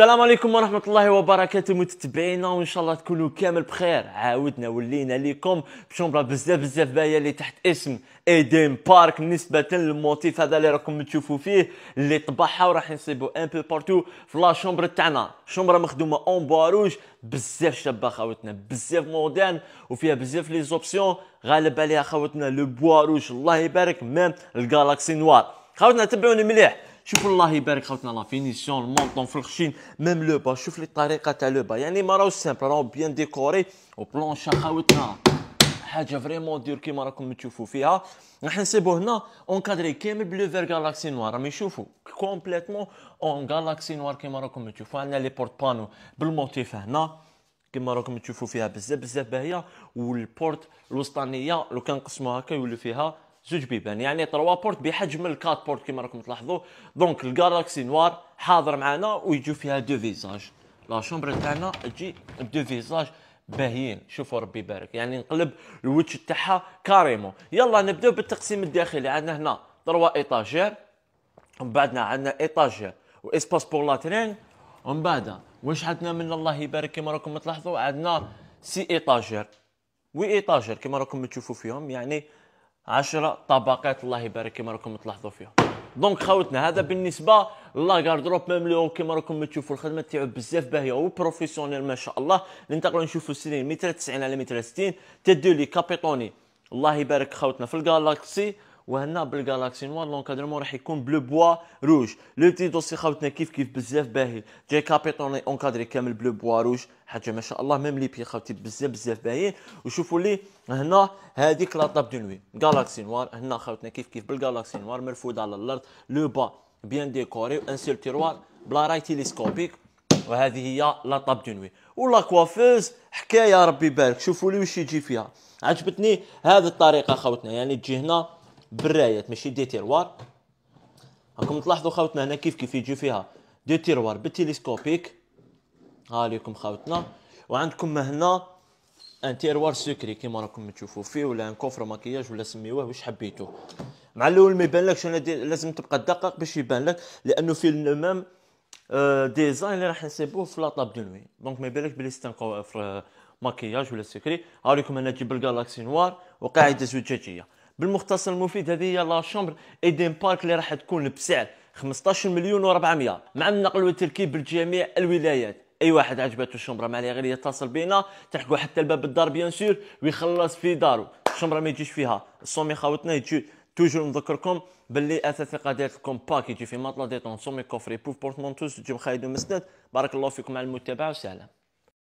السلام عليكم ورحمة الله وبركاته متتبعينا وإن شاء الله تكونوا كامل بخير عاودنا ولينا ليكم بشمرة بزاف بزاف باهية اللي تحت اسم ايدين بارك نسبة للموتيف هذا اللي راكم تشوفوا فيه اللي طبعها وراح نصيبوا ان بو بارتو في لاشومبر تاعنا شومبرة مخدومة اون باروج بزاف شابة خاوتنا بزاف مودرن وفيها بزاف لي زوبسيون غالب عليها خاوتنا لو بواروج الله يبارك ميم الجالاكسي نوار خاوتنا تبعوني مليح شوفوا الله يبارك خوتنا لا فينيسيون المونطون في الخشين ميم لو با شوف لي الطريقه تاع لو با يعني ما راهوش سامبل راهو بيان ديكوري وبلونشا خوتنا حاجه فريمون دير كيما راكم تشوفوا فيها راح نسيبو هنا اونكادري كامل بلو فير جالاكسي نوار راهم يشوفوا كومبليتمون اون جالاكسي نوار كيما راكم تشوفوا عندنا لي بورت بانو بالموتيف هنا كيما راكم تشوفوا فيها بزاف بزاف باهيه والبورت الوسطانيه لو كان قسموها هكا يولي فيها زوج بيبان يعني 3 بورت بحجم الكات بورت كما راكم تلاحظوا دونك الجالاكسي نوار حاضر معنا ويجو فيها دو فيزاج لا شومبر تاعنا تجي دو فيزاج باهيين شوفوا ربي يبارك يعني نقلب الوجه تاعها كاريمون يلا نبداو بالتقسيم الداخلي عندنا هنا 3 ايطاجير ومن بعدنا عندنا ايطاجير واسباس بور لاترين ومن بعد واش عندنا من الله يبارك كما راكم تلاحظوا عندنا سي ايطاجير وي ايطاجير كما راكم تشوفوا فيهم يعني 10 طبقات الله يبارك كما راكم تلاحظوا فيها دونك خاوتنا هذا بالنسبه لا كاردروب ميم لو كما راكم تشوفوا الخدمه تاعو بزاف باهيه وبروفيسيونيل ما شاء الله ننتقلوا نشوفوا السيلين متر 90 على متر 60 تدو لي كابيتوني الله يبارك خاوتنا في الجالاكسي وهنا بالجالاكسي نوار لونكادرمون راح يكون بلو بوا روج لو تي دوسي خاوتنا كيف كيف بزاف باهي جاي كابيتون اونكادري كامل بلو بوا روج حاجه ما شاء الله ميم لي بي خاوتي بزاف بزاف باهيين وشوفوا لي هنا هذيك لا طاب دو نوي جالاكسي نوار هنا خاوتنا كيف كيف بالجالاكسي نوار مرفوده على الارض لو با بيان ديكوري ان سيل تيروار بلا راي تيليسكوبيك وهذه هي لا طاب دو نوي ولا كوافيز حكايه ربي يبارك شوفوا لي واش يجي فيها عجبتني هذه الطريقه خاوتنا يعني تجي هنا برايات ماشي دي تيروار راكم تلاحظوا خاوتنا هنا كيف كيف يجي فيها دي تيروار بالتلسكوبيك ها ليكم خاوتنا وعندكم هنا ان تيروار سكري كيما راكم تشوفوا فيه ولا ان كوفر ماكياج ولا سميوه واش حبيتو مع الاول ما يبانلكش انا لازم تبقى دقق باش يبان لك لانه في المام ديزاين آه، اللي راح نسيبوه في لاطاب دو نوي دونك ما يبانلكش بلي ستان كوفر ماكياج ولا سكري هاوليكم انا جيب الجالاكسي نوار وقاعده زجاجيه بالمختصر المفيد هذه هي لا شومبر ايدين بارك اللي راح تكون بسعر 15 مليون و400 مع النقل والتركيب بجميع الولايات اي واحد عجبته الشمره ما عليه غير يتصل بينا تحكوا حتى الباب الدار بيان سور ويخلص في دارو الشمره ما يجيش فيها الصومي خاوتنا يجي توجور نذكركم باللي اثاثقه ديالت لكم باك يجي في مطله ديتون صومي كوفري بوف بورتمونتوس تجي مخايد ومسند بارك الله فيكم على المتابعه وسلام